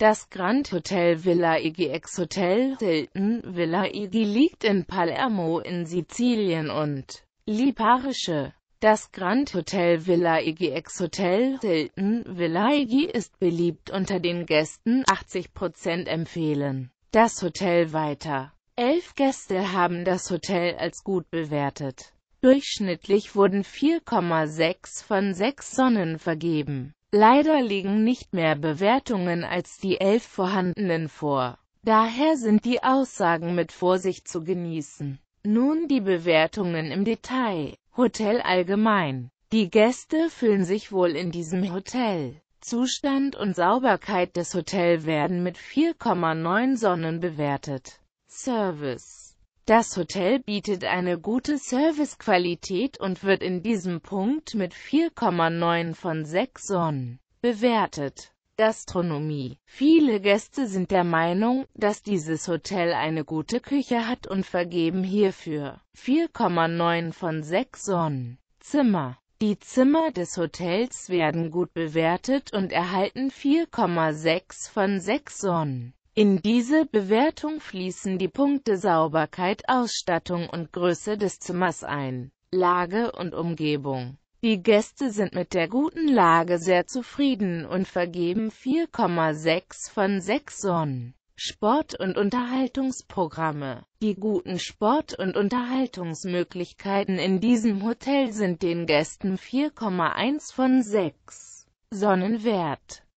Das Grand Hotel Villa Igx e Hotel Hilton Villa Igi e liegt in Palermo in Sizilien und Liparische. Das Grand Hotel Villa Igx e Hotel Hilton Villa Igi ist beliebt unter den Gästen, 80% empfehlen das Hotel weiter. Elf Gäste haben das Hotel als gut bewertet. Durchschnittlich wurden 4,6 von 6 Sonnen vergeben. Leider liegen nicht mehr Bewertungen als die elf vorhandenen vor. Daher sind die Aussagen mit Vorsicht zu genießen. Nun die Bewertungen im Detail. Hotel allgemein. Die Gäste fühlen sich wohl in diesem Hotel. Zustand und Sauberkeit des Hotels werden mit 4,9 Sonnen bewertet. Service das Hotel bietet eine gute Servicequalität und wird in diesem Punkt mit 4,9 von 6 Sonnen bewertet. Gastronomie Viele Gäste sind der Meinung, dass dieses Hotel eine gute Küche hat und vergeben hierfür 4,9 von 6 Sonnen. Zimmer die Zimmer des Hotels werden gut bewertet und erhalten 4,6 von 6 Sonnen. In diese Bewertung fließen die Punkte Sauberkeit, Ausstattung und Größe des Zimmers ein, Lage und Umgebung. Die Gäste sind mit der guten Lage sehr zufrieden und vergeben 4,6 von 6 Sonnen. Sport- und Unterhaltungsprogramme. Die guten Sport- und Unterhaltungsmöglichkeiten in diesem Hotel sind den Gästen 4,1 von 6 Sonnen wert.